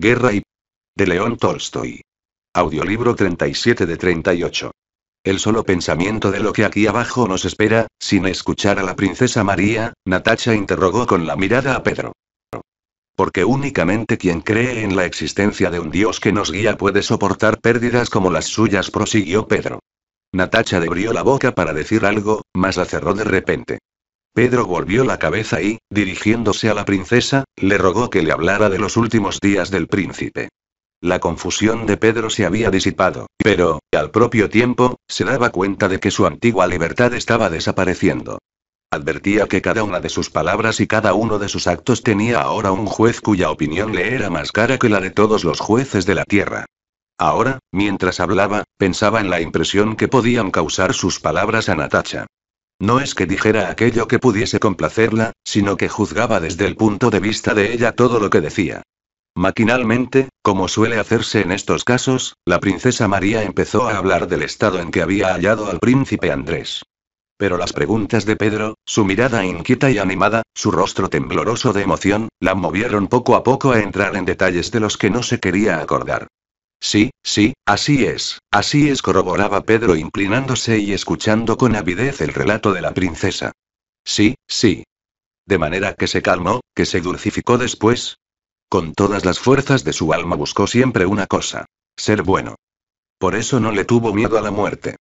Guerra y... de León Tolstoy. Audiolibro 37 de 38. El solo pensamiento de lo que aquí abajo nos espera, sin escuchar a la princesa María, Natacha interrogó con la mirada a Pedro. Porque únicamente quien cree en la existencia de un Dios que nos guía puede soportar pérdidas como las suyas, prosiguió Pedro. Natacha debrió la boca para decir algo, mas la cerró de repente. Pedro volvió la cabeza y, dirigiéndose a la princesa, le rogó que le hablara de los últimos días del príncipe. La confusión de Pedro se había disipado, pero, al propio tiempo, se daba cuenta de que su antigua libertad estaba desapareciendo. Advertía que cada una de sus palabras y cada uno de sus actos tenía ahora un juez cuya opinión le era más cara que la de todos los jueces de la tierra. Ahora, mientras hablaba, pensaba en la impresión que podían causar sus palabras a Natacha. No es que dijera aquello que pudiese complacerla, sino que juzgaba desde el punto de vista de ella todo lo que decía. Maquinalmente, como suele hacerse en estos casos, la princesa María empezó a hablar del estado en que había hallado al príncipe Andrés. Pero las preguntas de Pedro, su mirada inquieta y animada, su rostro tembloroso de emoción, la movieron poco a poco a entrar en detalles de los que no se quería acordar. Sí, sí, así es, así es, corroboraba Pedro inclinándose y escuchando con avidez el relato de la princesa. Sí, sí. De manera que se calmó, que se dulcificó después. Con todas las fuerzas de su alma buscó siempre una cosa, ser bueno. Por eso no le tuvo miedo a la muerte.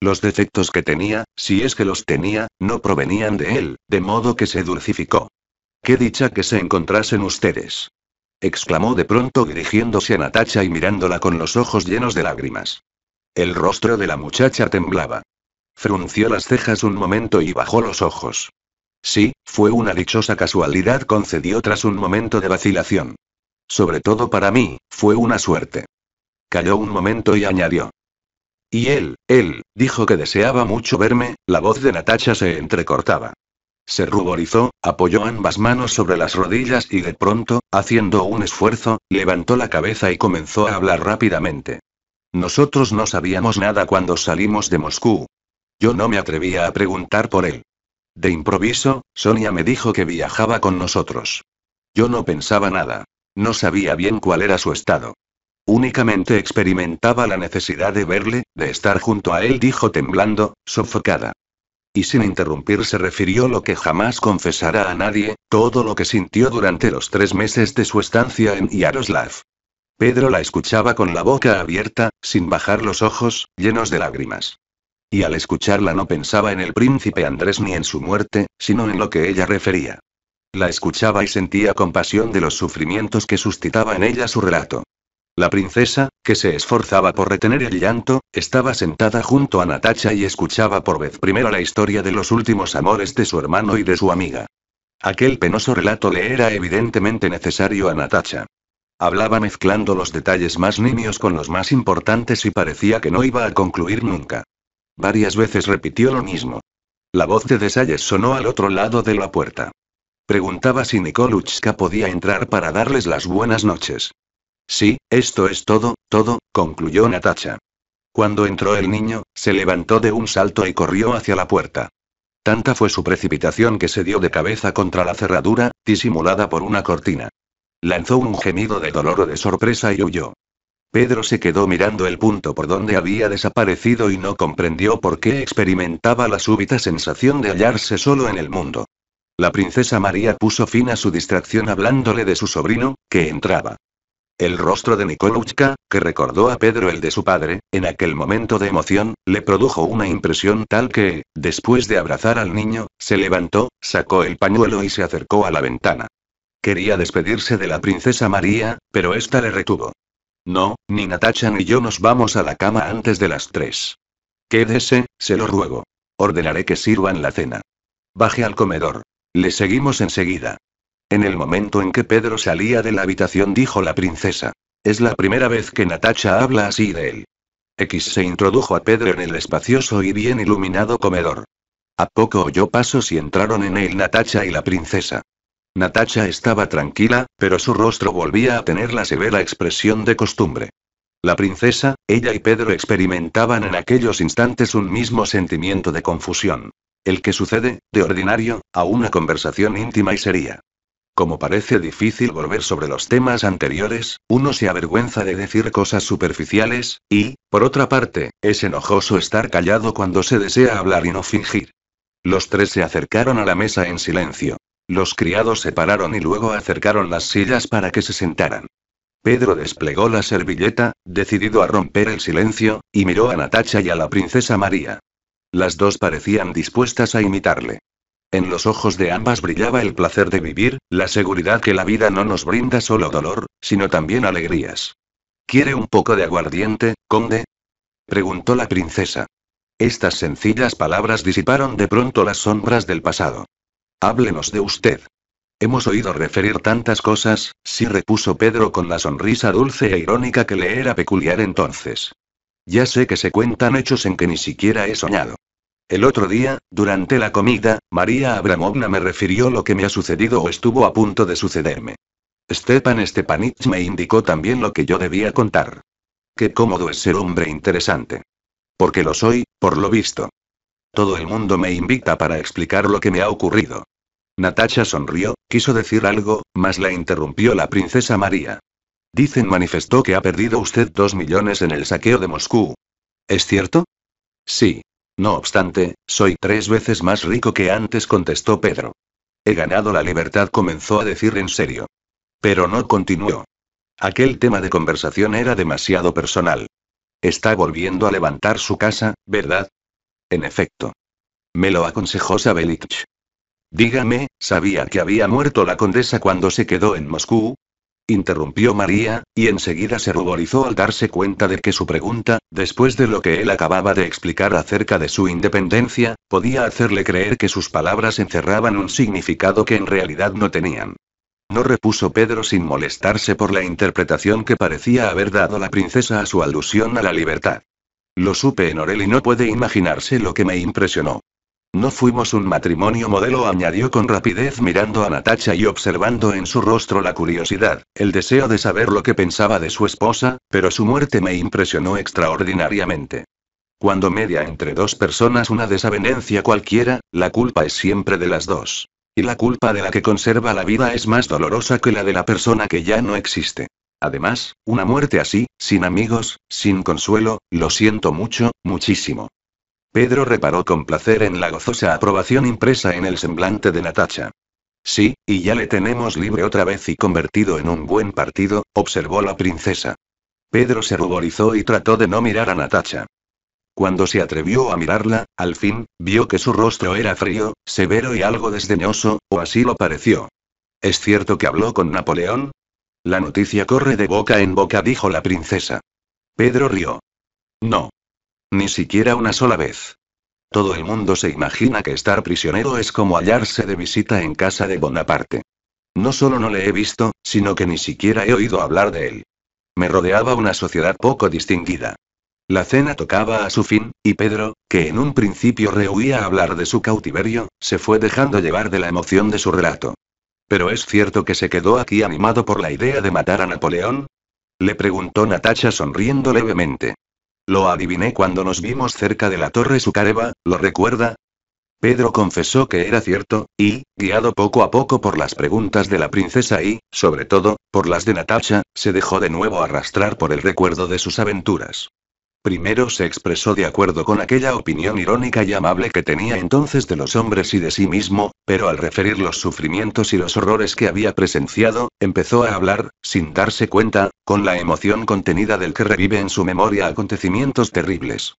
Los defectos que tenía, si es que los tenía, no provenían de él, de modo que se dulcificó. Qué dicha que se encontrasen ustedes exclamó de pronto dirigiéndose a Natacha y mirándola con los ojos llenos de lágrimas. El rostro de la muchacha temblaba. Frunció las cejas un momento y bajó los ojos. Sí, fue una dichosa casualidad, concedió tras un momento de vacilación. Sobre todo para mí, fue una suerte. Calló un momento y añadió. Y él, él, dijo que deseaba mucho verme, la voz de Natacha se entrecortaba. Se ruborizó, apoyó ambas manos sobre las rodillas y de pronto, haciendo un esfuerzo, levantó la cabeza y comenzó a hablar rápidamente. Nosotros no sabíamos nada cuando salimos de Moscú. Yo no me atrevía a preguntar por él. De improviso, Sonia me dijo que viajaba con nosotros. Yo no pensaba nada. No sabía bien cuál era su estado. Únicamente experimentaba la necesidad de verle, de estar junto a él, dijo temblando, sofocada y sin interrumpir se refirió lo que jamás confesará a nadie, todo lo que sintió durante los tres meses de su estancia en Yaroslav. Pedro la escuchaba con la boca abierta, sin bajar los ojos, llenos de lágrimas. Y al escucharla no pensaba en el príncipe Andrés ni en su muerte, sino en lo que ella refería. La escuchaba y sentía compasión de los sufrimientos que suscitaba en ella su relato. La princesa, que se esforzaba por retener el llanto, estaba sentada junto a Natacha y escuchaba por vez primera la historia de los últimos amores de su hermano y de su amiga. Aquel penoso relato le era evidentemente necesario a Natacha. Hablaba mezclando los detalles más nimios con los más importantes y parecía que no iba a concluir nunca. Varias veces repitió lo mismo. La voz de Desayes sonó al otro lado de la puerta. Preguntaba si Nikoluchka podía entrar para darles las buenas noches. Sí, esto es todo, todo, concluyó Natacha. Cuando entró el niño, se levantó de un salto y corrió hacia la puerta. Tanta fue su precipitación que se dio de cabeza contra la cerradura, disimulada por una cortina. Lanzó un gemido de dolor o de sorpresa y huyó. Pedro se quedó mirando el punto por donde había desaparecido y no comprendió por qué experimentaba la súbita sensación de hallarse solo en el mundo. La princesa María puso fin a su distracción hablándole de su sobrino, que entraba. El rostro de Nikoluchka, que recordó a Pedro el de su padre, en aquel momento de emoción, le produjo una impresión tal que, después de abrazar al niño, se levantó, sacó el pañuelo y se acercó a la ventana. Quería despedirse de la princesa María, pero ésta le retuvo. No, ni Natacha ni yo nos vamos a la cama antes de las tres. Quédese, se lo ruego. Ordenaré que sirvan la cena. Baje al comedor. Le seguimos enseguida. En el momento en que Pedro salía de la habitación dijo la princesa. Es la primera vez que Natacha habla así de él. X se introdujo a Pedro en el espacioso y bien iluminado comedor. A poco oyó pasos y entraron en él Natacha y la princesa. Natacha estaba tranquila, pero su rostro volvía a tener la severa expresión de costumbre. La princesa, ella y Pedro experimentaban en aquellos instantes un mismo sentimiento de confusión. El que sucede, de ordinario, a una conversación íntima y seria. Como parece difícil volver sobre los temas anteriores, uno se avergüenza de decir cosas superficiales, y, por otra parte, es enojoso estar callado cuando se desea hablar y no fingir. Los tres se acercaron a la mesa en silencio. Los criados se pararon y luego acercaron las sillas para que se sentaran. Pedro desplegó la servilleta, decidido a romper el silencio, y miró a Natacha y a la princesa María. Las dos parecían dispuestas a imitarle. En los ojos de ambas brillaba el placer de vivir, la seguridad que la vida no nos brinda solo dolor, sino también alegrías. ¿Quiere un poco de aguardiente, conde? preguntó la princesa. Estas sencillas palabras disiparon de pronto las sombras del pasado. Háblenos de usted. Hemos oído referir tantas cosas, sí repuso Pedro con la sonrisa dulce e irónica que le era peculiar entonces. Ya sé que se cuentan hechos en que ni siquiera he soñado. El otro día, durante la comida, María Abramovna me refirió lo que me ha sucedido o estuvo a punto de sucederme. Stepan Stepanich me indicó también lo que yo debía contar. Qué cómodo es ser hombre interesante. Porque lo soy, por lo visto. Todo el mundo me invita para explicar lo que me ha ocurrido. Natasha sonrió, quiso decir algo, mas la interrumpió la princesa María. Dicen manifestó que ha perdido usted dos millones en el saqueo de Moscú. ¿Es cierto? Sí. No obstante, soy tres veces más rico que antes, contestó Pedro. He ganado la libertad, comenzó a decir en serio. Pero no continuó. Aquel tema de conversación era demasiado personal. Está volviendo a levantar su casa, ¿verdad? En efecto. Me lo aconsejó Sabelich. Dígame, ¿sabía que había muerto la condesa cuando se quedó en Moscú? interrumpió María, y enseguida se ruborizó al darse cuenta de que su pregunta, después de lo que él acababa de explicar acerca de su independencia, podía hacerle creer que sus palabras encerraban un significado que en realidad no tenían. No repuso Pedro sin molestarse por la interpretación que parecía haber dado la princesa a su alusión a la libertad. Lo supe en Orel y no puede imaginarse lo que me impresionó. No fuimos un matrimonio modelo, añadió con rapidez mirando a Natacha y observando en su rostro la curiosidad, el deseo de saber lo que pensaba de su esposa, pero su muerte me impresionó extraordinariamente. Cuando media entre dos personas una desavenencia cualquiera, la culpa es siempre de las dos. Y la culpa de la que conserva la vida es más dolorosa que la de la persona que ya no existe. Además, una muerte así, sin amigos, sin consuelo, lo siento mucho, muchísimo. Pedro reparó con placer en la gozosa aprobación impresa en el semblante de Natacha. Sí, y ya le tenemos libre otra vez y convertido en un buen partido, observó la princesa. Pedro se ruborizó y trató de no mirar a Natacha. Cuando se atrevió a mirarla, al fin, vio que su rostro era frío, severo y algo desdeñoso, o así lo pareció. ¿Es cierto que habló con Napoleón? La noticia corre de boca en boca, dijo la princesa. Pedro rió. No. Ni siquiera una sola vez. Todo el mundo se imagina que estar prisionero es como hallarse de visita en casa de Bonaparte. No solo no le he visto, sino que ni siquiera he oído hablar de él. Me rodeaba una sociedad poco distinguida. La cena tocaba a su fin, y Pedro, que en un principio rehuía hablar de su cautiverio, se fue dejando llevar de la emoción de su relato. Pero es cierto que se quedó aquí animado por la idea de matar a Napoleón. Le preguntó Natacha sonriendo levemente. Lo adiviné cuando nos vimos cerca de la torre Sucareva, ¿lo recuerda? Pedro confesó que era cierto, y, guiado poco a poco por las preguntas de la princesa y, sobre todo, por las de Natasha, se dejó de nuevo arrastrar por el recuerdo de sus aventuras. Primero se expresó de acuerdo con aquella opinión irónica y amable que tenía entonces de los hombres y de sí mismo, pero al referir los sufrimientos y los horrores que había presenciado, empezó a hablar, sin darse cuenta, con la emoción contenida del que revive en su memoria acontecimientos terribles.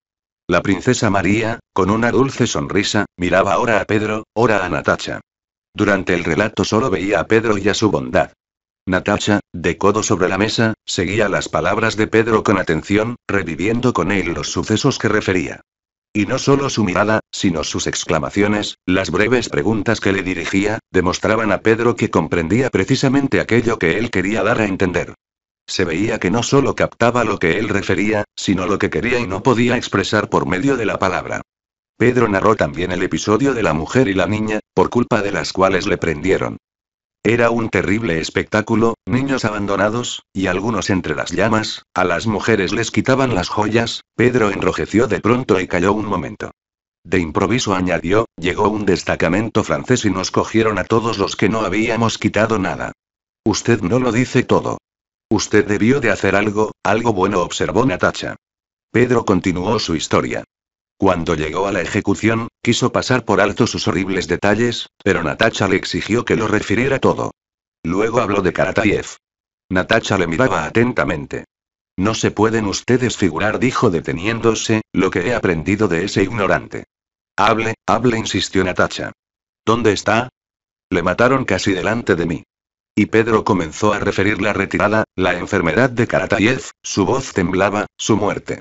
La princesa María, con una dulce sonrisa, miraba ahora a Pedro, ahora a Natacha. Durante el relato solo veía a Pedro y a su bondad. Natacha, de codo sobre la mesa, seguía las palabras de Pedro con atención, reviviendo con él los sucesos que refería. Y no solo su mirada, sino sus exclamaciones, las breves preguntas que le dirigía, demostraban a Pedro que comprendía precisamente aquello que él quería dar a entender. Se veía que no solo captaba lo que él refería, sino lo que quería y no podía expresar por medio de la palabra. Pedro narró también el episodio de la mujer y la niña, por culpa de las cuales le prendieron. Era un terrible espectáculo, niños abandonados, y algunos entre las llamas, a las mujeres les quitaban las joyas, Pedro enrojeció de pronto y calló un momento. De improviso añadió, llegó un destacamento francés y nos cogieron a todos los que no habíamos quitado nada. Usted no lo dice todo. Usted debió de hacer algo, algo bueno, observó Natacha. Pedro continuó su historia. Cuando llegó a la ejecución, quiso pasar por alto sus horribles detalles, pero Natacha le exigió que lo refiriera todo. Luego habló de Karatayev. Natacha le miraba atentamente. No se pueden ustedes figurar, dijo deteniéndose, lo que he aprendido de ese ignorante. Hable, hable, insistió Natacha. ¿Dónde está? Le mataron casi delante de mí. Y Pedro comenzó a referir la retirada, la enfermedad de Karatayev, su voz temblaba, su muerte.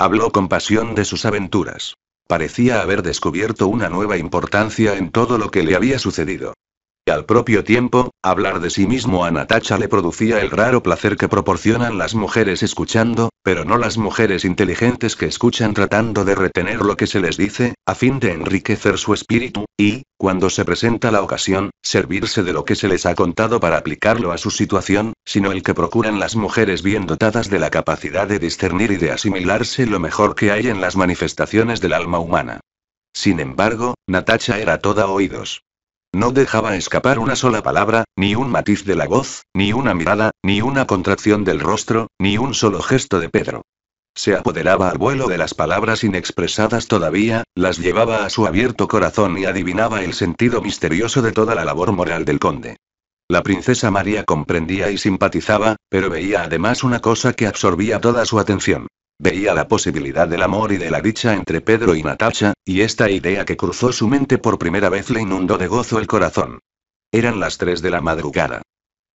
Habló con pasión de sus aventuras. Parecía haber descubierto una nueva importancia en todo lo que le había sucedido. Al propio tiempo, hablar de sí mismo a Natacha le producía el raro placer que proporcionan las mujeres escuchando, pero no las mujeres inteligentes que escuchan tratando de retener lo que se les dice, a fin de enriquecer su espíritu, y, cuando se presenta la ocasión, servirse de lo que se les ha contado para aplicarlo a su situación, sino el que procuran las mujeres bien dotadas de la capacidad de discernir y de asimilarse lo mejor que hay en las manifestaciones del alma humana. Sin embargo, Natacha era toda oídos. No dejaba escapar una sola palabra, ni un matiz de la voz, ni una mirada, ni una contracción del rostro, ni un solo gesto de Pedro. Se apoderaba al vuelo de las palabras inexpresadas todavía, las llevaba a su abierto corazón y adivinaba el sentido misterioso de toda la labor moral del conde. La princesa María comprendía y simpatizaba, pero veía además una cosa que absorbía toda su atención. Veía la posibilidad del amor y de la dicha entre Pedro y Natacha, y esta idea que cruzó su mente por primera vez le inundó de gozo el corazón. Eran las tres de la madrugada.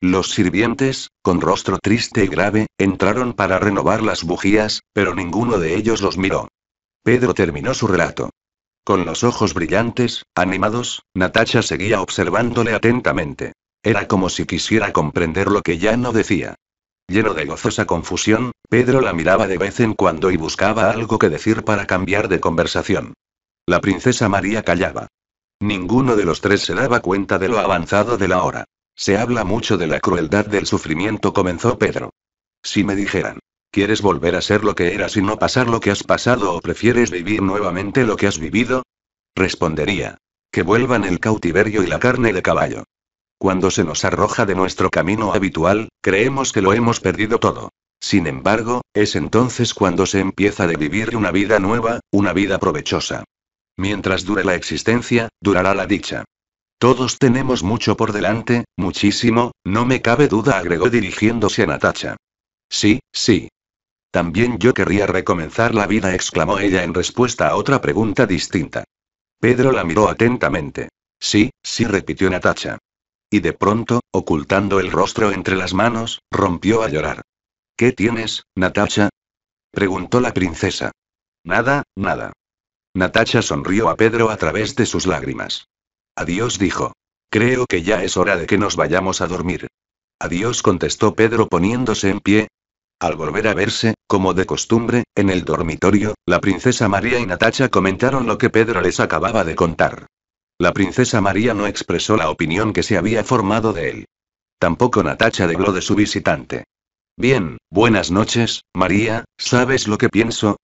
Los sirvientes, con rostro triste y grave, entraron para renovar las bujías, pero ninguno de ellos los miró. Pedro terminó su relato. Con los ojos brillantes, animados, Natacha seguía observándole atentamente. Era como si quisiera comprender lo que ya no decía. Lleno de gozosa confusión, Pedro la miraba de vez en cuando y buscaba algo que decir para cambiar de conversación. La princesa María callaba. Ninguno de los tres se daba cuenta de lo avanzado de la hora. Se habla mucho de la crueldad del sufrimiento, comenzó Pedro. Si me dijeran, ¿quieres volver a ser lo que eras y no pasar lo que has pasado o prefieres vivir nuevamente lo que has vivido? Respondería, que vuelvan el cautiverio y la carne de caballo. Cuando se nos arroja de nuestro camino habitual, creemos que lo hemos perdido todo. Sin embargo, es entonces cuando se empieza a vivir una vida nueva, una vida provechosa. Mientras dure la existencia, durará la dicha. Todos tenemos mucho por delante, muchísimo, no me cabe duda, agregó dirigiéndose a Natacha. Sí, sí. También yo querría recomenzar la vida, exclamó ella en respuesta a otra pregunta distinta. Pedro la miró atentamente. Sí, sí, repitió Natacha y de pronto, ocultando el rostro entre las manos, rompió a llorar. ¿Qué tienes, Natacha? preguntó la princesa. Nada, nada. Natasha sonrió a Pedro a través de sus lágrimas. Adiós dijo. Creo que ya es hora de que nos vayamos a dormir. Adiós contestó Pedro poniéndose en pie. Al volver a verse, como de costumbre, en el dormitorio, la princesa María y Natasha comentaron lo que Pedro les acababa de contar. La princesa María no expresó la opinión que se había formado de él. Tampoco Natacha degló de su visitante. Bien, buenas noches, María, ¿sabes lo que pienso?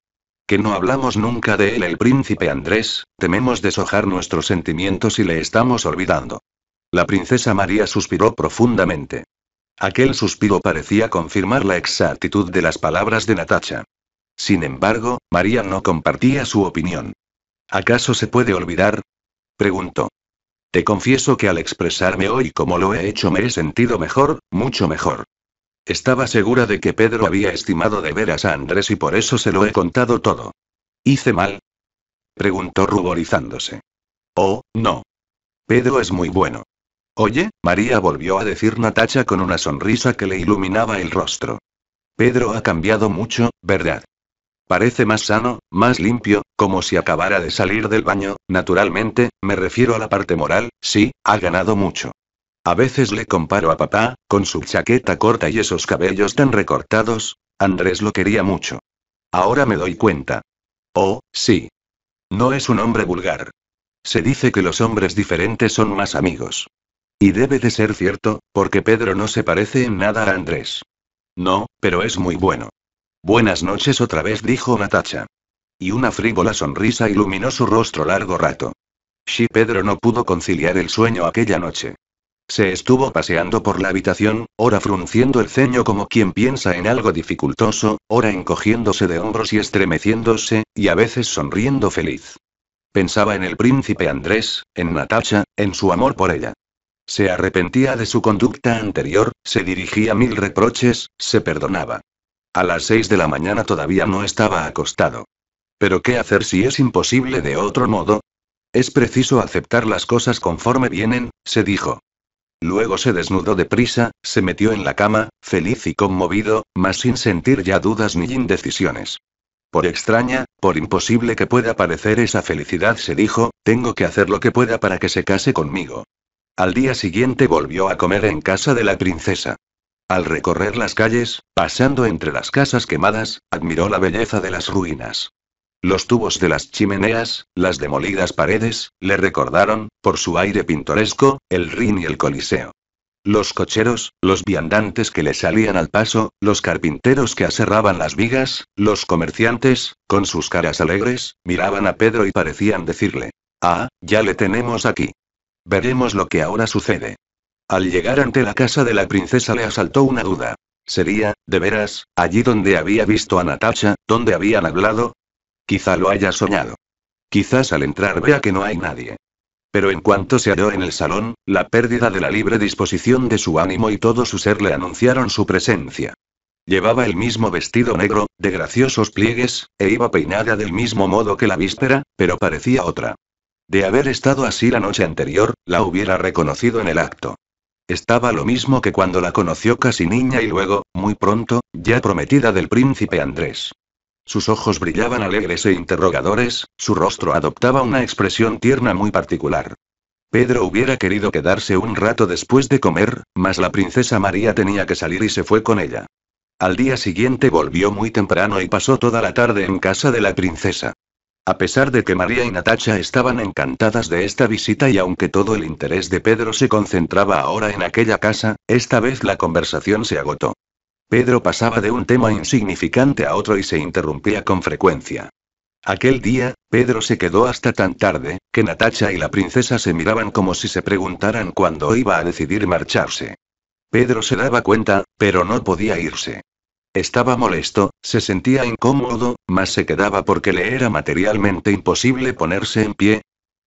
Que no hablamos nunca de él, el príncipe Andrés, tememos deshojar nuestros sentimientos y le estamos olvidando. La princesa María suspiró profundamente. Aquel suspiro parecía confirmar la exactitud de las palabras de Natacha. Sin embargo, María no compartía su opinión. ¿Acaso se puede olvidar? Preguntó. Te confieso que al expresarme hoy como lo he hecho me he sentido mejor, mucho mejor. Estaba segura de que Pedro había estimado de veras a Andrés y por eso se lo he contado todo. ¿Hice mal? preguntó ruborizándose. Oh, no. Pedro es muy bueno. Oye, María volvió a decir Natacha con una sonrisa que le iluminaba el rostro. Pedro ha cambiado mucho, ¿verdad? Parece más sano, más limpio, como si acabara de salir del baño, naturalmente, me refiero a la parte moral, sí, ha ganado mucho. A veces le comparo a papá, con su chaqueta corta y esos cabellos tan recortados, Andrés lo quería mucho. Ahora me doy cuenta. Oh, sí. No es un hombre vulgar. Se dice que los hombres diferentes son más amigos. Y debe de ser cierto, porque Pedro no se parece en nada a Andrés. No, pero es muy bueno. Buenas noches otra vez, dijo Natacha. Y una frívola sonrisa iluminó su rostro largo rato. Si Pedro no pudo conciliar el sueño aquella noche. Se estuvo paseando por la habitación, ora frunciendo el ceño como quien piensa en algo dificultoso, ora encogiéndose de hombros y estremeciéndose, y a veces sonriendo feliz. Pensaba en el príncipe Andrés, en Natacha, en su amor por ella. Se arrepentía de su conducta anterior, se dirigía mil reproches, se perdonaba. A las seis de la mañana todavía no estaba acostado. Pero ¿qué hacer si es imposible de otro modo? Es preciso aceptar las cosas conforme vienen, se dijo. Luego se desnudó deprisa, se metió en la cama, feliz y conmovido, mas sin sentir ya dudas ni indecisiones. Por extraña, por imposible que pueda parecer esa felicidad, se dijo, tengo que hacer lo que pueda para que se case conmigo. Al día siguiente volvió a comer en casa de la princesa. Al recorrer las calles, pasando entre las casas quemadas, admiró la belleza de las ruinas. Los tubos de las chimeneas, las demolidas paredes, le recordaron, por su aire pintoresco, el Rin y el Coliseo. Los cocheros, los viandantes que le salían al paso, los carpinteros que aserraban las vigas, los comerciantes, con sus caras alegres, miraban a Pedro y parecían decirle, Ah, ya le tenemos aquí. Veremos lo que ahora sucede. Al llegar ante la casa de la princesa le asaltó una duda. ¿Sería, de veras, allí donde había visto a Natasha, donde habían hablado? Quizá lo haya soñado. Quizás al entrar vea que no hay nadie. Pero en cuanto se halló en el salón, la pérdida de la libre disposición de su ánimo y todo su ser le anunciaron su presencia. Llevaba el mismo vestido negro, de graciosos pliegues, e iba peinada del mismo modo que la víspera, pero parecía otra. De haber estado así la noche anterior, la hubiera reconocido en el acto. Estaba lo mismo que cuando la conoció casi niña y luego, muy pronto, ya prometida del príncipe Andrés. Sus ojos brillaban alegres e interrogadores, su rostro adoptaba una expresión tierna muy particular. Pedro hubiera querido quedarse un rato después de comer, mas la princesa María tenía que salir y se fue con ella. Al día siguiente volvió muy temprano y pasó toda la tarde en casa de la princesa. A pesar de que María y Natacha estaban encantadas de esta visita y aunque todo el interés de Pedro se concentraba ahora en aquella casa, esta vez la conversación se agotó. Pedro pasaba de un tema insignificante a otro y se interrumpía con frecuencia. Aquel día, Pedro se quedó hasta tan tarde, que Natacha y la princesa se miraban como si se preguntaran cuándo iba a decidir marcharse. Pedro se daba cuenta, pero no podía irse. Estaba molesto, se sentía incómodo, mas se quedaba porque le era materialmente imposible ponerse en pie.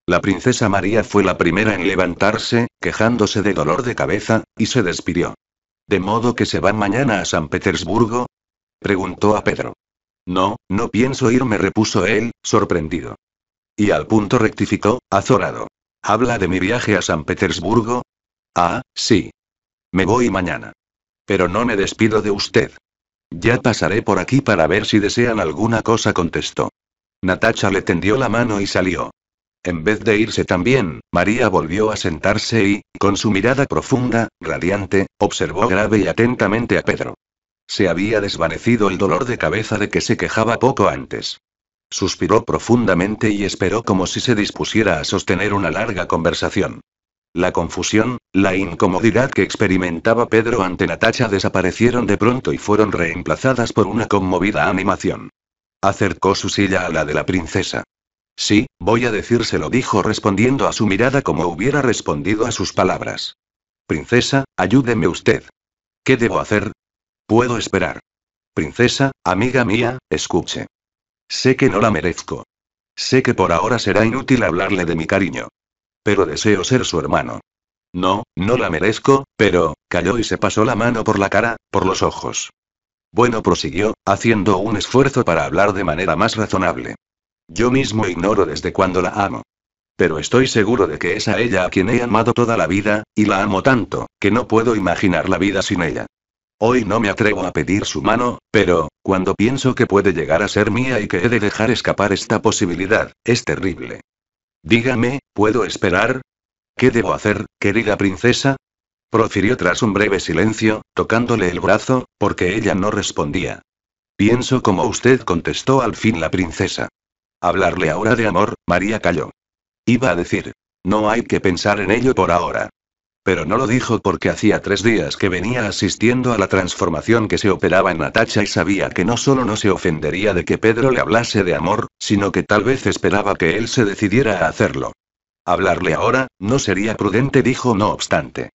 La princesa María fue la primera en levantarse, quejándose de dolor de cabeza, y se despidió. ¿De modo que se va mañana a San Petersburgo? preguntó a Pedro. No, no pienso irme, repuso él, sorprendido. Y al punto rectificó, azorado. ¿Habla de mi viaje a San Petersburgo? Ah, sí. Me voy mañana. Pero no me despido de usted. Ya pasaré por aquí para ver si desean alguna cosa, contestó. Natacha le tendió la mano y salió. En vez de irse también, María volvió a sentarse y, con su mirada profunda, radiante, observó grave y atentamente a Pedro. Se había desvanecido el dolor de cabeza de que se quejaba poco antes. Suspiró profundamente y esperó como si se dispusiera a sostener una larga conversación. La confusión, la incomodidad que experimentaba Pedro ante Natacha desaparecieron de pronto y fueron reemplazadas por una conmovida animación. Acercó su silla a la de la princesa. Sí, voy a decírselo, dijo respondiendo a su mirada como hubiera respondido a sus palabras. Princesa, ayúdeme usted. ¿Qué debo hacer? Puedo esperar. Princesa, amiga mía, escuche. Sé que no la merezco. Sé que por ahora será inútil hablarle de mi cariño pero deseo ser su hermano. No, no la merezco, pero, cayó y se pasó la mano por la cara, por los ojos. Bueno, prosiguió, haciendo un esfuerzo para hablar de manera más razonable. Yo mismo ignoro desde cuándo la amo. Pero estoy seguro de que es a ella a quien he amado toda la vida, y la amo tanto, que no puedo imaginar la vida sin ella. Hoy no me atrevo a pedir su mano, pero, cuando pienso que puede llegar a ser mía y que he de dejar escapar esta posibilidad, es terrible. Dígame, ¿puedo esperar? ¿Qué debo hacer, querida princesa? profirió tras un breve silencio, tocándole el brazo, porque ella no respondía. Pienso como usted contestó al fin la princesa. Hablarle ahora de amor, María calló. Iba a decir, no hay que pensar en ello por ahora. Pero no lo dijo porque hacía tres días que venía asistiendo a la transformación que se operaba en Natacha y sabía que no solo no se ofendería de que Pedro le hablase de amor, sino que tal vez esperaba que él se decidiera a hacerlo. Hablarle ahora, no sería prudente, dijo no obstante.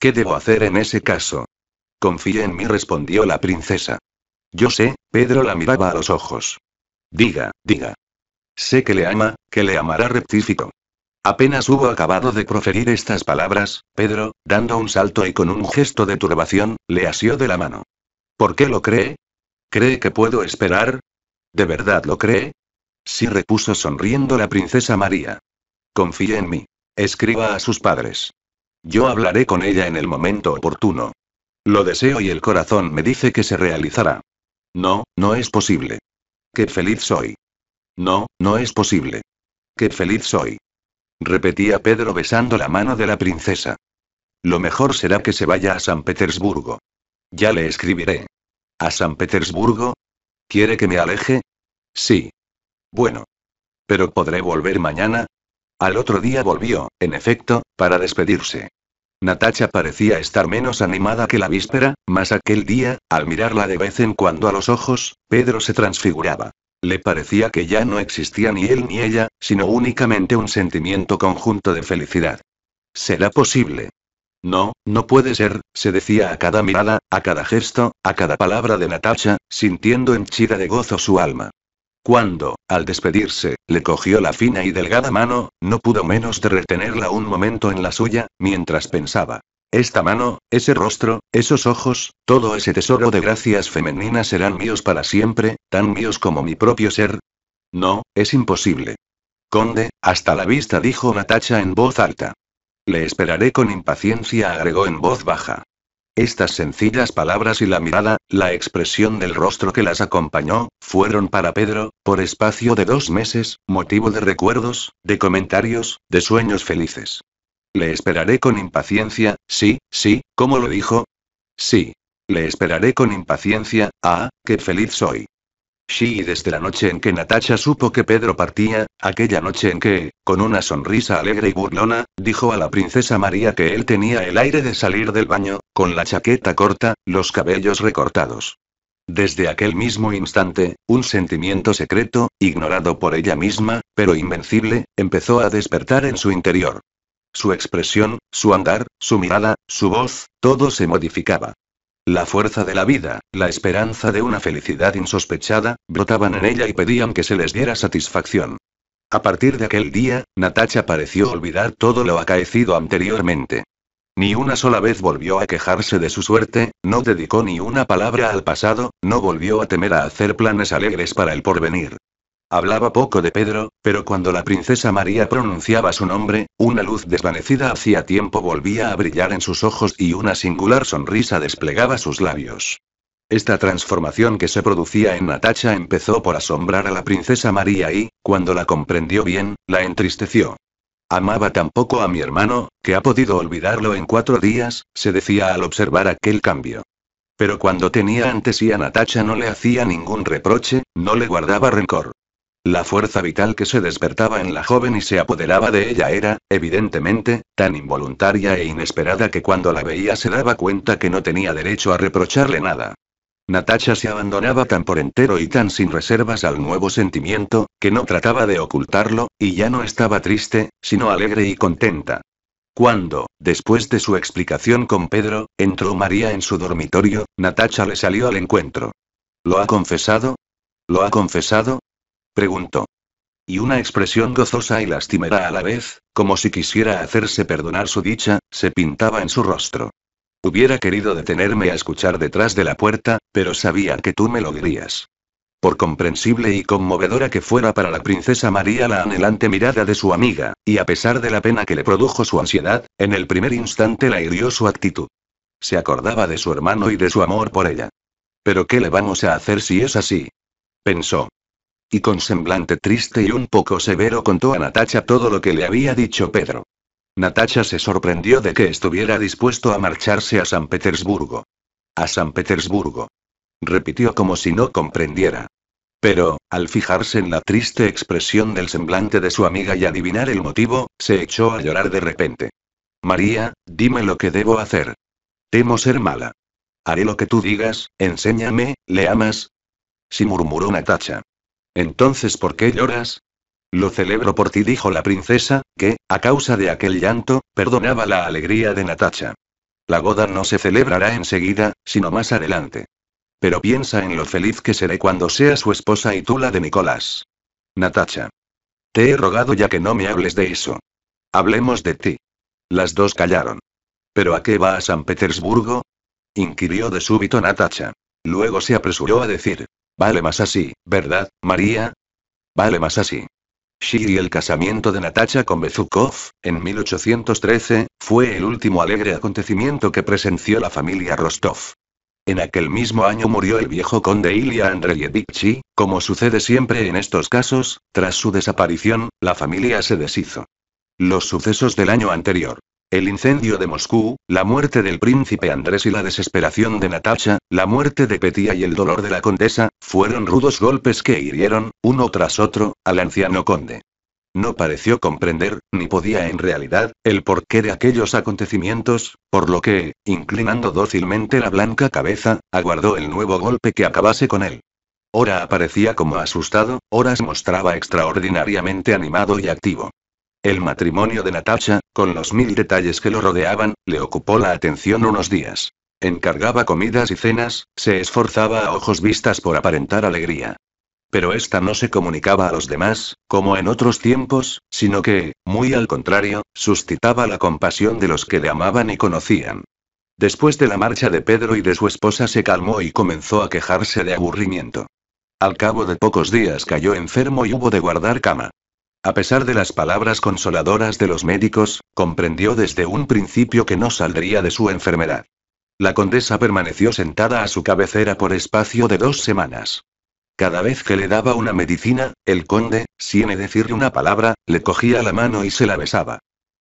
¿Qué debo hacer en ese caso? Confíe en mí, respondió la princesa. Yo sé, Pedro la miraba a los ojos. Diga, diga. Sé que le ama, que le amará, rectificó. Apenas hubo acabado de proferir estas palabras, Pedro, dando un salto y con un gesto de turbación, le asió de la mano. ¿Por qué lo cree? ¿Cree que puedo esperar? ¿De verdad lo cree? Sí repuso sonriendo la princesa María. Confíe en mí. Escriba a sus padres. Yo hablaré con ella en el momento oportuno. Lo deseo y el corazón me dice que se realizará. No, no es posible. Qué feliz soy. No, no es posible. Qué feliz soy repetía Pedro besando la mano de la princesa. Lo mejor será que se vaya a San Petersburgo. Ya le escribiré. ¿A San Petersburgo? ¿Quiere que me aleje? Sí. Bueno. Pero podré volver mañana. Al otro día volvió, en efecto, para despedirse. Natacha parecía estar menos animada que la víspera, mas aquel día, al mirarla de vez en cuando a los ojos, Pedro se transfiguraba. Le parecía que ya no existía ni él ni ella, sino únicamente un sentimiento conjunto de felicidad. ¿Será posible? No, no puede ser, se decía a cada mirada, a cada gesto, a cada palabra de Natasha, sintiendo henchida de gozo su alma. Cuando, al despedirse, le cogió la fina y delgada mano, no pudo menos de retenerla un momento en la suya, mientras pensaba. Esta mano, ese rostro, esos ojos, todo ese tesoro de gracias femeninas serán míos para siempre, tan míos como mi propio ser? No, es imposible. Conde, hasta la vista, dijo Natacha en voz alta. Le esperaré con impaciencia, agregó en voz baja. Estas sencillas palabras y la mirada, la expresión del rostro que las acompañó, fueron para Pedro, por espacio de dos meses, motivo de recuerdos, de comentarios, de sueños felices. Le esperaré con impaciencia, sí, sí, ¿cómo lo dijo? Sí. Le esperaré con impaciencia, ah, qué feliz soy. Sí, y desde la noche en que Natacha supo que Pedro partía, aquella noche en que, con una sonrisa alegre y burlona, dijo a la princesa María que él tenía el aire de salir del baño, con la chaqueta corta, los cabellos recortados. Desde aquel mismo instante, un sentimiento secreto, ignorado por ella misma, pero invencible, empezó a despertar en su interior. Su expresión, su andar, su mirada, su voz, todo se modificaba. La fuerza de la vida, la esperanza de una felicidad insospechada, brotaban en ella y pedían que se les diera satisfacción. A partir de aquel día, Natacha pareció olvidar todo lo acaecido anteriormente. Ni una sola vez volvió a quejarse de su suerte, no dedicó ni una palabra al pasado, no volvió a temer a hacer planes alegres para el porvenir. Hablaba poco de Pedro, pero cuando la princesa María pronunciaba su nombre, una luz desvanecida hacía tiempo volvía a brillar en sus ojos y una singular sonrisa desplegaba sus labios. Esta transformación que se producía en Natacha empezó por asombrar a la princesa María y, cuando la comprendió bien, la entristeció. Amaba tan poco a mi hermano, que ha podido olvidarlo en cuatro días, se decía al observar aquel cambio. Pero cuando tenía antes y a Natacha no le hacía ningún reproche, no le guardaba rencor. La fuerza vital que se despertaba en la joven y se apoderaba de ella era, evidentemente, tan involuntaria e inesperada que cuando la veía se daba cuenta que no tenía derecho a reprocharle nada. Natacha se abandonaba tan por entero y tan sin reservas al nuevo sentimiento, que no trataba de ocultarlo, y ya no estaba triste, sino alegre y contenta. Cuando, después de su explicación con Pedro, entró María en su dormitorio, Natacha le salió al encuentro. ¿Lo ha confesado? ¿Lo ha confesado? Preguntó. Y una expresión gozosa y lastimera a la vez, como si quisiera hacerse perdonar su dicha, se pintaba en su rostro. Hubiera querido detenerme a escuchar detrás de la puerta, pero sabía que tú me lo dirías. Por comprensible y conmovedora que fuera para la princesa María la anhelante mirada de su amiga, y a pesar de la pena que le produjo su ansiedad, en el primer instante la hirió su actitud. Se acordaba de su hermano y de su amor por ella. Pero ¿qué le vamos a hacer si es así? pensó. Y con semblante triste y un poco severo contó a Natacha todo lo que le había dicho Pedro. Natacha se sorprendió de que estuviera dispuesto a marcharse a San Petersburgo. A San Petersburgo. Repitió como si no comprendiera. Pero, al fijarse en la triste expresión del semblante de su amiga y adivinar el motivo, se echó a llorar de repente. María, dime lo que debo hacer. Temo ser mala. Haré lo que tú digas, enséñame, ¿le amas? Si sí murmuró Natacha. Entonces, ¿por qué lloras? Lo celebro por ti, dijo la princesa, que, a causa de aquel llanto, perdonaba la alegría de Natacha. La boda no se celebrará enseguida, sino más adelante. Pero piensa en lo feliz que seré cuando sea su esposa y tú la de Nicolás. Natacha. Te he rogado ya que no me hables de eso. Hablemos de ti. Las dos callaron. ¿Pero a qué va a San Petersburgo? inquirió de súbito Natacha. Luego se apresuró a decir, Vale más así, ¿verdad, María? Vale más así. Sí, y el casamiento de Natacha con Bezukov, en 1813, fue el último alegre acontecimiento que presenció la familia Rostov. En aquel mismo año murió el viejo conde Ilya Andreyevichi, como sucede siempre en estos casos, tras su desaparición, la familia se deshizo. Los sucesos del año anterior el incendio de Moscú, la muerte del príncipe Andrés y la desesperación de Natasha, la muerte de Petia y el dolor de la condesa, fueron rudos golpes que hirieron, uno tras otro, al anciano conde. No pareció comprender, ni podía en realidad, el porqué de aquellos acontecimientos, por lo que, inclinando dócilmente la blanca cabeza, aguardó el nuevo golpe que acabase con él. Ora aparecía como asustado, se mostraba extraordinariamente animado y activo. El matrimonio de Natasha, con los mil detalles que lo rodeaban, le ocupó la atención unos días. Encargaba comidas y cenas, se esforzaba a ojos vistas por aparentar alegría. Pero esta no se comunicaba a los demás, como en otros tiempos, sino que, muy al contrario, suscitaba la compasión de los que le amaban y conocían. Después de la marcha de Pedro y de su esposa se calmó y comenzó a quejarse de aburrimiento. Al cabo de pocos días cayó enfermo y hubo de guardar cama. A pesar de las palabras consoladoras de los médicos, comprendió desde un principio que no saldría de su enfermedad. La condesa permaneció sentada a su cabecera por espacio de dos semanas. Cada vez que le daba una medicina, el conde, sin decirle una palabra, le cogía la mano y se la besaba.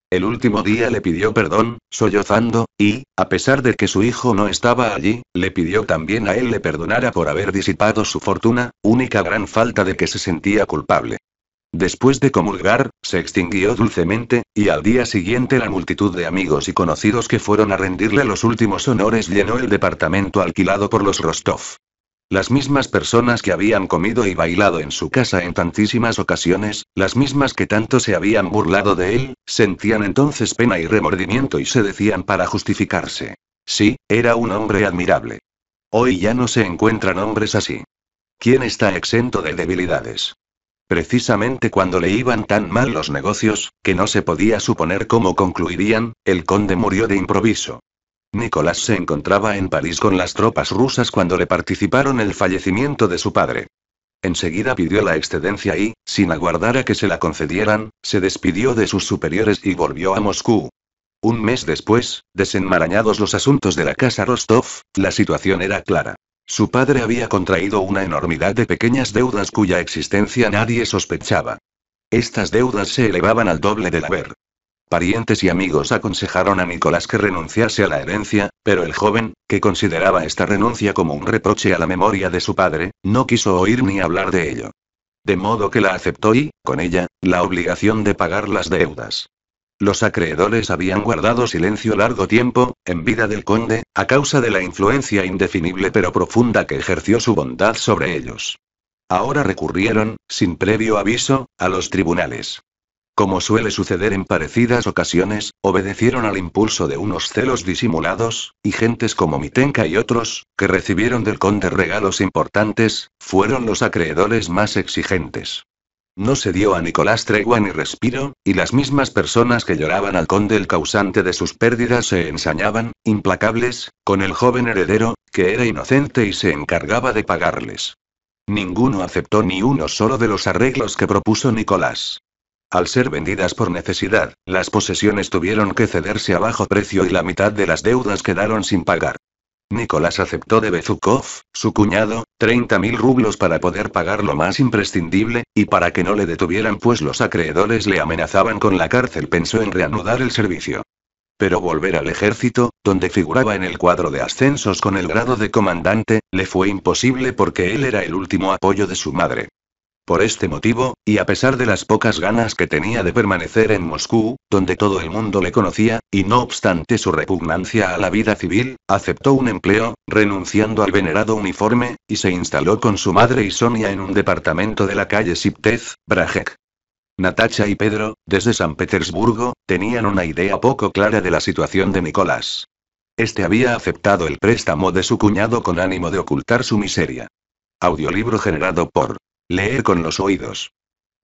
El último día le pidió perdón, sollozando, y, a pesar de que su hijo no estaba allí, le pidió también a él le perdonara por haber disipado su fortuna, única gran falta de que se sentía culpable. Después de comulgar, se extinguió dulcemente, y al día siguiente la multitud de amigos y conocidos que fueron a rendirle los últimos honores llenó el departamento alquilado por los Rostov. Las mismas personas que habían comido y bailado en su casa en tantísimas ocasiones, las mismas que tanto se habían burlado de él, sentían entonces pena y remordimiento y se decían para justificarse. Sí, era un hombre admirable. Hoy ya no se encuentran hombres así. ¿Quién está exento de debilidades? Precisamente cuando le iban tan mal los negocios, que no se podía suponer cómo concluirían, el conde murió de improviso. Nicolás se encontraba en París con las tropas rusas cuando le participaron el fallecimiento de su padre. Enseguida pidió la excedencia y, sin aguardar a que se la concedieran, se despidió de sus superiores y volvió a Moscú. Un mes después, desenmarañados los asuntos de la casa Rostov, la situación era clara. Su padre había contraído una enormidad de pequeñas deudas cuya existencia nadie sospechaba. Estas deudas se elevaban al doble del haber. Parientes y amigos aconsejaron a Nicolás que renunciase a la herencia, pero el joven, que consideraba esta renuncia como un reproche a la memoria de su padre, no quiso oír ni hablar de ello. De modo que la aceptó y, con ella, la obligación de pagar las deudas. Los acreedores habían guardado silencio largo tiempo, en vida del conde, a causa de la influencia indefinible pero profunda que ejerció su bondad sobre ellos. Ahora recurrieron, sin previo aviso, a los tribunales. Como suele suceder en parecidas ocasiones, obedecieron al impulso de unos celos disimulados, y gentes como Mitenka y otros, que recibieron del conde regalos importantes, fueron los acreedores más exigentes. No se dio a Nicolás tregua ni respiro, y las mismas personas que lloraban al conde el causante de sus pérdidas se ensañaban, implacables, con el joven heredero, que era inocente y se encargaba de pagarles. Ninguno aceptó ni uno solo de los arreglos que propuso Nicolás. Al ser vendidas por necesidad, las posesiones tuvieron que cederse a bajo precio y la mitad de las deudas quedaron sin pagar. Nicolás aceptó de Bezukov, su cuñado, 30.000 rublos para poder pagar lo más imprescindible, y para que no le detuvieran pues los acreedores le amenazaban con la cárcel pensó en reanudar el servicio. Pero volver al ejército, donde figuraba en el cuadro de ascensos con el grado de comandante, le fue imposible porque él era el último apoyo de su madre. Por este motivo, y a pesar de las pocas ganas que tenía de permanecer en Moscú, donde todo el mundo le conocía, y no obstante su repugnancia a la vida civil, aceptó un empleo, renunciando al venerado uniforme, y se instaló con su madre y Sonia en un departamento de la calle Siptez, Brajek. Natacha y Pedro, desde San Petersburgo, tenían una idea poco clara de la situación de Nicolás. Este había aceptado el préstamo de su cuñado con ánimo de ocultar su miseria. Audiolibro generado por Leer con los oídos.